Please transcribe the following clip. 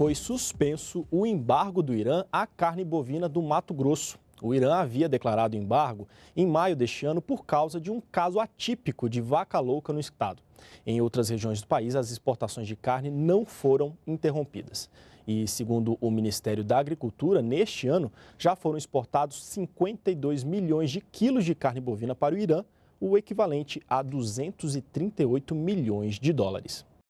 foi suspenso o embargo do Irã à carne bovina do Mato Grosso. O Irã havia declarado embargo em maio deste ano por causa de um caso atípico de vaca louca no estado. Em outras regiões do país, as exportações de carne não foram interrompidas. E, segundo o Ministério da Agricultura, neste ano já foram exportados 52 milhões de quilos de carne bovina para o Irã, o equivalente a 238 milhões de dólares.